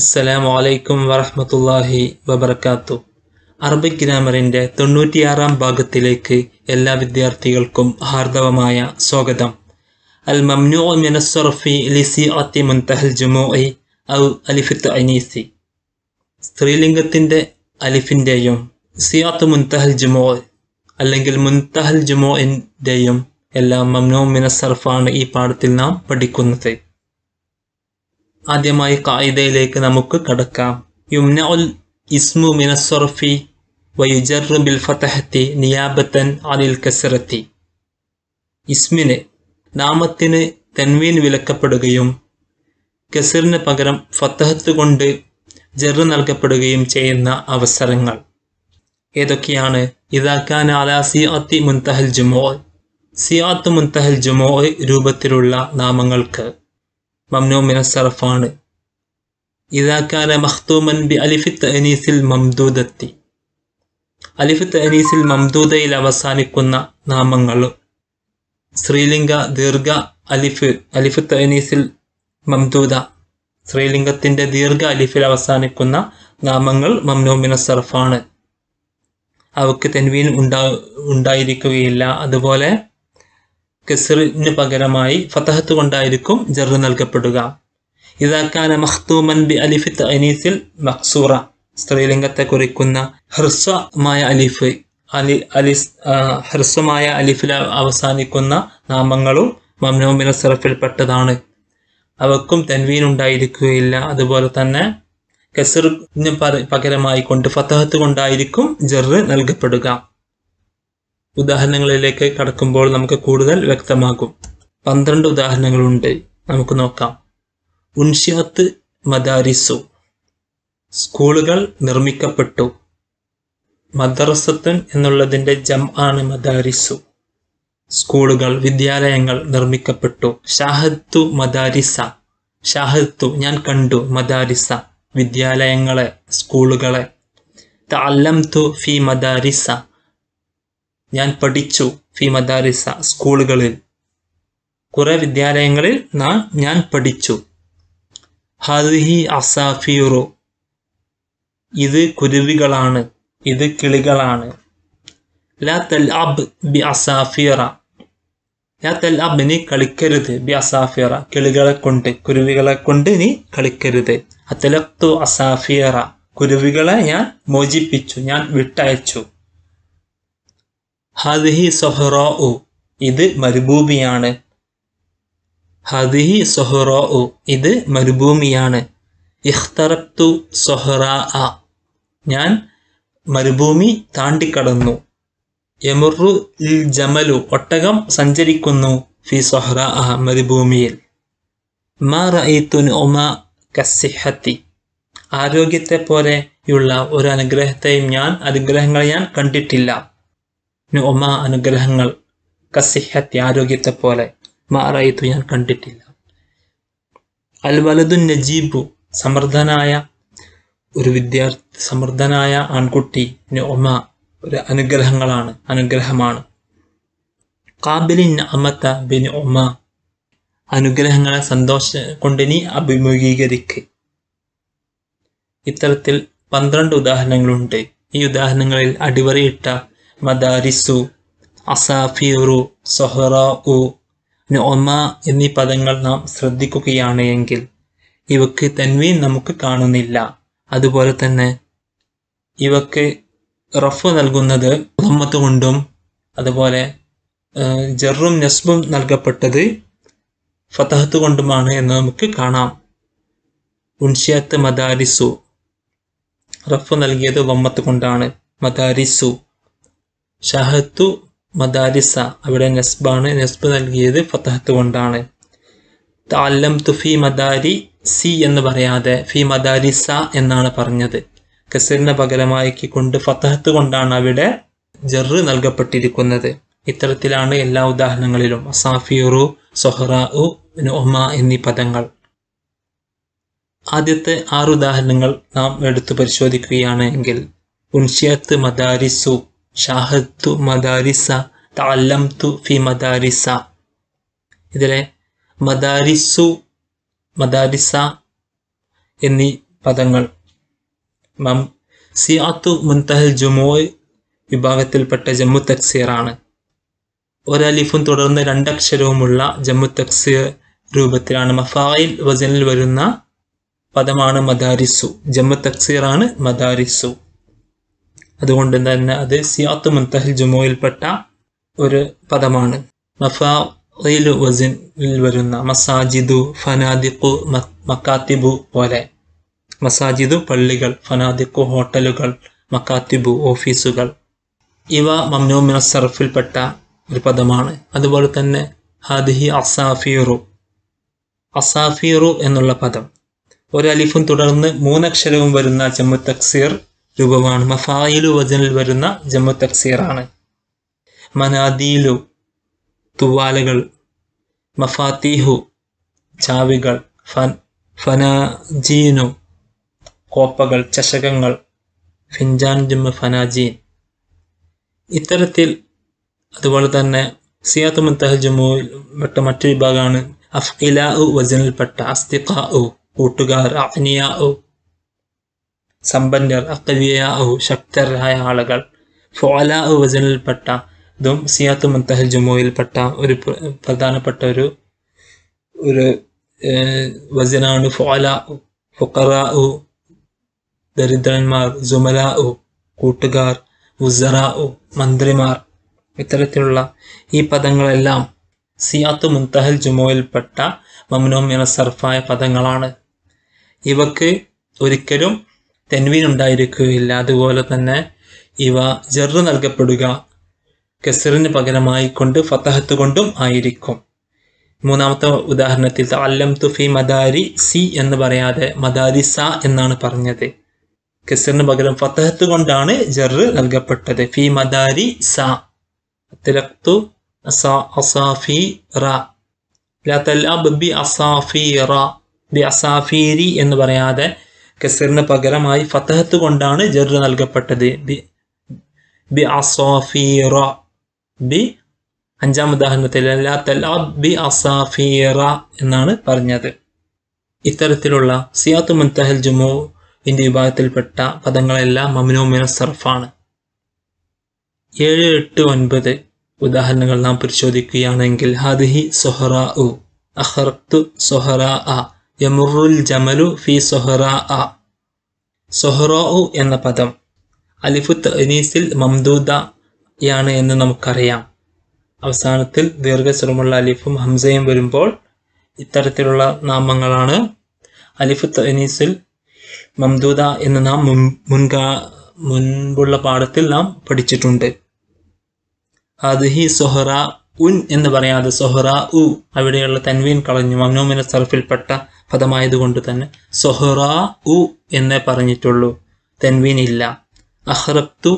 അസ്സലാമു അലൈക്കും വറഹമത്തല്ലാഹി വബർക്കാത്തു അറബിക് ഗ്രാമറിൻ്റെ തൊണ്ണൂറ്റിയാറാം ഭാഗത്തിലേക്ക് എല്ലാ വിദ്യാർത്ഥികൾക്കും ഹാർദവമായ സ്വാഗതം അൽ മംനു ലിസി അത്തി മുൻതഹൽ ജുമോഇ ഔ അലിഫിത്ത് അനീസി സ്ത്രീലിംഗത്തിൻ്റെ അലിഫിൻ്റെയും സിയാത്ത് മുൻതഹൽ ജുമോ അല്ലെങ്കിൽ മുൻതഹൽ ജുമോയിൻ്റെയും എല്ലാം മംനു മിനസ്സർഫാണ് ഈ പാഠത്തിൽ നാം പഠിക്കുന്നത് ആദ്യമായി കായിദയിലേക്ക് നമുക്ക് കടക്കാം യുംന ഉൽ ഇസ്മു മിനസ്സൊറഫി വയുജറു ബിൽ ഫതഹത്തി നിയാബത്തൻ അനിൽ കസറത്തി ഇസ്മിന് നാമത്തിന് തൻവീൻ വിലക്കപ്പെടുകയും കസറിന് പകരം ഫത്തഹത്ത് കൊണ്ട് ജെറ് നൽകപ്പെടുകയും ചെയ്യുന്ന അവസരങ്ങൾ ഏതൊക്കെയാണ് ഇതാക്കാൻ ആലാ സിയാത്തി മുൻതഹൽ ജുമോ സിയാത്ത് മുൻതഹൽ ജുമോ രൂപത്തിലുള്ള നാമങ്ങൾക്ക് ممنوع من السرفان إذا كان مختوما بألف التأنيث الممدودة അലിഫ് തനീസിൽ മംദൂദയിൽ അവസാനിക്കുന്ന നാമങ്ങൾ ശ്രീലിംഗ ദീർഘ അലിഫ് അലിഫ് തനീസിൽ മംദൂദ ശ്രീലിംഗത്തിന്റെ ദീർഘ അലിഫിൽ അവസാനിക്കുന്ന നാമങ്ങൾ മംനോമിന സർഫാണ് അവക്ക് തെൻവീൻ ഉണ്ടാ ഉണ്ടായിരിക്കുകയില്ല അതുപോലെ കെസറിന് പകരമായി ഫതഹത്ത് കൊണ്ടായിരിക്കും ജറു നൽകപ്പെടുക ഇതാക്കാന മഹ്തൂമൻ ബി അലിഫിത്ത് അനീസിൽ മക്സൂറ സ്ത്രീലിംഗത്തെ കുറിക്കുന്ന ഹ്രസ്വമായ അലിഫ് അലി അലിസ് ഹ്രസ്വമായ അലിഫിൽ അവസാനിക്കുന്ന നാമങ്ങളും സിറഫിൽ പെട്ടതാണ് അവക്കും തൻവീൻ ഉണ്ടായിരിക്കുകയില്ല അതുപോലെ തന്നെ കെസറിന് പകരമായി കൊണ്ട് ഫതഹത്ത് കൊണ്ടായിരിക്കും ജർ നൽകപ്പെടുക ഉദാഹരണങ്ങളിലേക്ക് കടക്കുമ്പോൾ നമുക്ക് കൂടുതൽ വ്യക്തമാകും പന്ത്രണ്ട് ഉദാഹരണങ്ങളുണ്ട് നമുക്ക് നോക്കാം ഉൻഷിയത്ത് മദാരിസു സ്കൂളുകൾ നിർമ്മിക്കപ്പെട്ടു മദ്രസത്തുൻ എന്നുള്ളതിൻ്റെ ജം ആണ് മദാരിസു സ്കൂളുകൾ വിദ്യാലയങ്ങൾ നിർമ്മിക്കപ്പെട്ടു ഷാഹത്തു മദാരിസ ഷാഹത്തു ഞാൻ കണ്ടു മദാരിസ വിദ്യാലയങ്ങളെ സ്കൂളുകളെ തല്ലം തു ഫി മദാരിസ ഞാൻ പഠിച്ചു ഫി മദാരിസ സ്കൂളുകളിൽ കുറേ വിദ്യാലയങ്ങളിൽ ഞാൻ പഠിച്ചു ഹദിഹി അസാഫിയുറു ഇത് കുരുവികളാണ് ഇത് കിളികളാണ് ബി അസാഫിയറ ലാ തൽ അബ് നീ കളിക്കരുത് ബി അസാഫിയറ കിളികളെ കൊണ്ട് കുരുവികളെ കൊണ്ട് നീ കളിക്കരുത് അത്തലത്തു അസാഫിയറ കുരുവികളെ ഞാൻ മോചിപ്പിച്ചു ഞാൻ വിട്ടയച്ചു ഹദിഹി സൊഹറോ ഉ ഇത് മരുഭൂമിയാണ് ഹദിഹി സൊഹറോ ഉ ഇത് മരുഭൂമിയാണ് ഇഖ്തറത്തു സൊഹറ അ ഞാൻ മരുഭൂമി താണ്ടിക്കടന്നു യമുറു ജമലു ഒട്ടകം സഞ്ചരിക്കുന്നു ഫി സൊഹറ അ മരുഭൂമിയിൽ മാ ഉമ കസിഹത്തി ആരോഗ്യത്തെ പോലെയുള്ള ഒരു അനുഗ്രഹത്തെയും ഞാൻ അനുഗ്രഹങ്ങളെ ഞാൻ കണ്ടിട്ടില്ല ഒമാ അനുഗ്രഹങ്ങൾ കസിഹത്തി ആരോഗ്യത്തെ പോലെ മാറായിത്തു ഞാൻ കണ്ടിട്ടില്ല അൽ വലതു നജീബു സമർദ്ദനായ ഒരു വിദ്യാർത്ഥി സമർദ്ദനായ ആൺകുട്ടി ഒമ ഒരു അനുഗ്രഹങ്ങളാണ് അനുഗ്രഹമാണ് കാബിലിൻ അമത്ത ബിൻ ഒമ അനുഗ്രഹങ്ങളെ സന്തോഷ കൊണ്ട് നീ അഭിമുഖീകരിക്ക് ഇത്തരത്തിൽ പന്ത്രണ്ട് ഉദാഹരണങ്ങളുണ്ട് ഈ ഉദാഹരണങ്ങളിൽ അടിവരയിട്ട മദാരിസു അസാഫിയുറു സൊഹറ ഉ നോമ എന്നീ പദങ്ങൾ നാം ശ്രദ്ധിക്കുകയാണ് എങ്കിൽ ഇവക്ക് തൻവീൻ നമുക്ക് കാണുന്നില്ല അതുപോലെ തന്നെ ഇവക്ക് റഫ് നൽകുന്നത് മുഹമ്മത്ത് കൊണ്ടും അതുപോലെ ജറും നസ്ബും നൽകപ്പെട്ടത് ഫതഹത്ത് കൊണ്ടുമാണ് എന്ന് നമുക്ക് കാണാം ഉൻഷിയത്ത് മദാരിസു റഫ് നൽകിയത് വമ്മത്ത് കൊണ്ടാണ് മദാരിസു ഷഹത്തു മദാരിസ അവിടെ നസ്ബാണ് നസ്ബ് നൽകിയത് ഫത്തഹത്ത് കൊണ്ടാണ് താല്ലം തുഫി മദാരി സി എന്ന് പറയാതെ ഫി മദാരിസ എന്നാണ് പറഞ്ഞത് കസറിന് കൊണ്ട് ഫത്തഹത്ത് കൊണ്ടാണ് അവിടെ ജറ് നൽകപ്പെട്ടിരിക്കുന്നത് ഇത്തരത്തിലാണ് എല്ലാ ഉദാഹരണങ്ങളിലും അസാഫിയുറു ഉ ഒമ എന്നീ പദങ്ങൾ ആദ്യത്തെ ആറ് ഉദാഹരണങ്ങൾ നാം എടുത്തു പരിശോധിക്കുകയാണ് എങ്കിൽ ഉൻഷിയത്ത് മദാരിസു ഷാഹത്തു മദാരിസ തല്ലംതു ഫി മദാരിസ ഇതിലെ മദാരിസു മദാരിസ എന്നീ പദങ്ങൾ മം സിയാത്തു മുൻതഹൽ ജുമോയ് വിഭാഗത്തിൽപ്പെട്ട ജമ്മു തക്സീറാണ് ഒരലിഫും തുടർന്ന് രണ്ടക്ഷരവുമുള്ള ജമ്മു തക്സീർ രൂപത്തിലാണ് മഫായിൽ വസനിൽ വരുന്ന പദമാണ് മദാരിസു ജമ്മു തക്സീറാണ് മദാരിസു അതുകൊണ്ട് തന്നെ അത് സിയാത്ത് മുൻതഹിൽ ജുമുയിൽപ്പെട്ട ഒരു പദമാണ് മഫായിൽ വരുന്ന മസാജിദു ഫനാദിഖു മക്കാത്തിബു പോലെ മസാജിദു പള്ളികൾ ഫനാദിഖു ഹോട്ടലുകൾ മക്കാത്തിബു ഓഫീസുകൾ ഇവ മംനോമിന സർഫിൽപ്പെട്ട ഒരു പദമാണ് അതുപോലെ തന്നെ ഹാദിഹി അസാഫിറു അസാഫിറു എന്നുള്ള പദം ഒരു അലിഫും തുടർന്ന് മൂന്നക്ഷരവും വരുന്ന ജമ്മു തക്സീർ രൂപമാണ് മഫായിലു വചനിൽ വരുന്ന ജമ്മു തക്സീറാണ് മനാദീലു തുവാലകൾ മഫാത്തീഹു ചാവികൾ ഫൻ ഫനാജീനു കോപ്പകൾ ചഷകങ്ങൾ ഫിൻജാൻ ജമ്മു ഫനാജീൻ ഇത്തരത്തിൽ അതുപോലെ തന്നെ സിയാത്ത് മുത്തഹ ജമ്മുവിൽ പെട്ട മറ്റൊരു വിഭാഗമാണ് അഫ് വചനിൽപ്പെട്ട അസ്തിഖ അസ്തിഖാഉ കൂട്ടുകാർ ഉ സമ്പന്നർ അക്കവിയാഹു ശക്തരായ ആളുകൾ ഫോല വചനിൽപ്പെട്ട ദും സിയാത്ത് മുത്തഹൽ ജുമോയിൽപ്പെട്ട ഒരു പ്രധാനപ്പെട്ട ഒരു ഒരു വചനാണ് ഫോല ഫുക്കറാഉ ദരിദ്രന്മാർ ജുമലാഉ കൂട്ടുകാർ ഉസറാഉ മന്ത്രിമാർ ഇത്തരത്തിലുള്ള ഈ പദങ്ങളെല്ലാം സിയാത്ത് മുന്തഹൽ ജുമോയിൽപ്പെട്ട മമനോം എന്ന സർഫായ പദങ്ങളാണ് ഇവക്ക് ഒരിക്കലും ടെൻവിൻ ഉണ്ടായിരിക്കുകയില്ല അതുപോലെ തന്നെ ഇവ ജെറു നൽകപ്പെടുക കെസറിന് പകരമായി കൊണ്ട് ഫത്തഹത്ത് കൊണ്ടും ആയിരിക്കും മൂന്നാമത്തെ ഉദാഹരണത്തിൽ അല്ലം തുഫി മദാരി സി എന്ന് പറയാതെ മദാരി സ എന്നാണ് പറഞ്ഞത് കെസറിന് പകരം ഫത്തഹത്ത് കൊണ്ടാണ് ജെറ് നൽകപ്പെട്ടത് ഫി മദാരി സ തിലക്തു അസാഫി റ ബി അസാഫി റ ബി അസാഫീരി എന്ന് പറയാതെ കസറിന് പകരമായി ഫത്തഹത്ത് കൊണ്ടാണ് ജറു നൽകപ്പെട്ടത് ബി അസോഫീറ ബി അഞ്ചാം ഉദാഹരണത്തിൽ ബി അസാഫീറ എന്നാണ് പറഞ്ഞത് ഇത്തരത്തിലുള്ള സിയാത്ത് മുൻതഹൽ ജുമുവിൻ്റെ വിഭാഗത്തിൽപ്പെട്ട പദങ്ങളെല്ലാം മമിനോമിന സർഫാണ് ഏഴ് എട്ട് ഒൻപത് ഉദാഹരണങ്ങൾ നാം പരിശോധിക്കുകയാണെങ്കിൽ ഹദിഹി സൊഹറ ഉ അഹർത്തു സൊഹറ അ യമുറുൽ ജമലു ഫി സൊഹറാ അ സൊഹറോ എന്ന പദം അലിഫു തനീസിൽ മംദൂദയാണ് എന്ന് നമുക്കറിയാം അവസാനത്തിൽ ദീർഘസ്വരമുള്ള അലിഫും ഹംസയും വരുമ്പോൾ ഇത്തരത്തിലുള്ള നാമങ്ങളാണ് അലിഫ് തനീസിൽ മംദൂദ എന്ന് നാം മുൻകാ മുൻപുള്ള പാഠത്തിൽ നാം പഠിച്ചിട്ടുണ്ട് അതിഹി സൊഹറ ഉൻ എന്ന് പറയാതെ സൊഹ്റ ഉ അവിടെയുള്ള തൻവീൻ കളഞ്ഞു മംനൂമിന് സർഫിൽപ്പെട്ട പദമായതുകൊണ്ട് തന്നെ സൊഹ്റ ഉ എന്നേ പറഞ്ഞിട്ടുള്ളൂ തൻവീൻ ഇല്ല അഹ്റബ്തു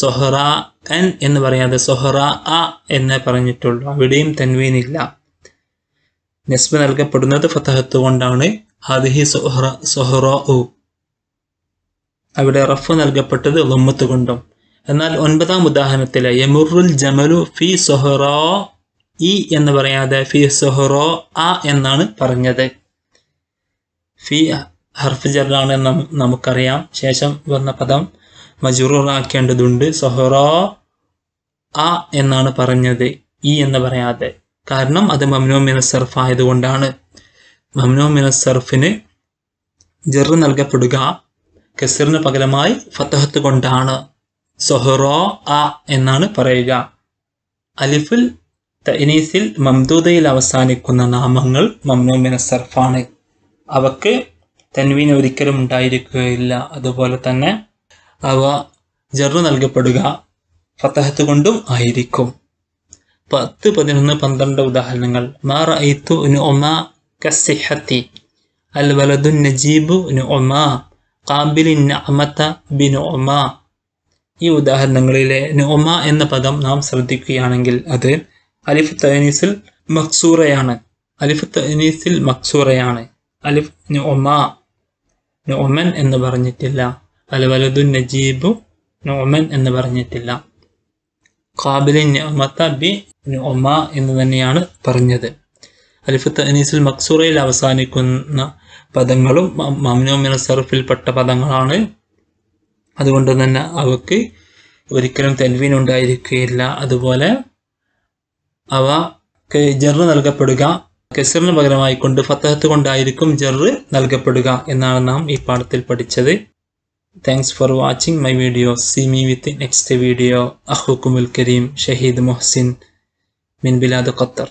സൊഹ്റ എൻ എന്ന് പറയാതെ സൊഹ്റ അ എന്നേ പറഞ്ഞിട്ടുള്ളൂ അവിടെയും തൻവീൻ ഇല്ല നെസ്ബ് നൽകപ്പെടുന്നത് ഫതഹത്ത് കൊണ്ടാണ് ഹാദിഹി സൊഹ്റ സൊഹ്റ ഉ അവിടെ റഫ് നൽകപ്പെട്ടത് ലൊമ്മത്ത് കൊണ്ടും എന്നാൽ ഒൻപതാം ഉദാഹരണത്തിൽ യമുറുൽ ജമലു ഫി സൊഹറോ ഇ എന്ന് പറയാതെ ഫി സൊഹറോ ആ എന്നാണ് പറഞ്ഞത് ഫി ഹർഫ് ജറാണ് നമുക്കറിയാം ശേഷം വന്ന പദം മജുറാക്കേണ്ടതുണ്ട് സൊഹറോ ആ എന്നാണ് പറഞ്ഞത് ഇ എന്ന് പറയാതെ കാരണം അത് മിന മിനസർഫ് ആയതുകൊണ്ടാണ് മിന മിനസർഫിന് ജെറ് നൽകപ്പെടുക കസറിന് പകരമായി ഫത്തഹത്ത് കൊണ്ടാണ് സൊഹറോ അ എന്നാണ് പറയുക അലിഫുൽ തനീസിൽ മംദൂദയിൽ അവസാനിക്കുന്ന നാമങ്ങൾ മിന സർഫാണ് അവക്ക് തൻവീൻ ഒരിക്കലും ഉണ്ടായിരിക്കുകയില്ല അതുപോലെ തന്നെ അവ ജറു നൽകപ്പെടുക ഫത്തഹത്ത് കൊണ്ടും ആയിരിക്കും പത്ത് പതിനൊന്ന് പന്ത്രണ്ട് ഉദാഹരണങ്ങൾ മാ കസിഹത്തി അൽ വലദുൻ നജീബു ഒമാ കാബിലിൻ അമത ബിൻ ഒമാ ഈ ഉദാഹരണങ്ങളിലെ നോമ എന്ന പദം നാം ശ്രദ്ധിക്കുകയാണെങ്കിൽ അത് അലിഫ് തനീസിൽ മക്സൂറയാണ് അലിഫ് തനീസിൽ മക്സൂറയാണ് അലിഫ് നോമ നോമൻ എന്ന് പറഞ്ഞിട്ടില്ല അല വലതു നജീബു നോമൻ എന്ന് പറഞ്ഞിട്ടില്ല കാബിലി നമത്ത ബി നോമ എന്ന് തന്നെയാണ് പറഞ്ഞത് അലിഫ് തനീസിൽ മക്സൂറയിൽ അവസാനിക്കുന്ന പദങ്ങളും മംനോമിന സർഫിൽപ്പെട്ട പദങ്ങളാണ് അതുകൊണ്ട് തന്നെ അവക്ക് ഒരിക്കലും തെൻവീൻ ഉണ്ടായിരിക്കുകയില്ല അതുപോലെ അവ ജറ് നൽകപ്പെടുക കെസറിന് പകരമായി കൊണ്ട് ഫത്തഹത്ത് കൊണ്ടായിരിക്കും ജറ് നൽകപ്പെടുക എന്നാണ് നാം ഈ പാഠത്തിൽ പഠിച്ചത് thanks for watching my video see me with next video അഹുക്കുമുൽ കരീം ഷഹീദ് മൊഹസിൻ മിൻ ഖത്തർ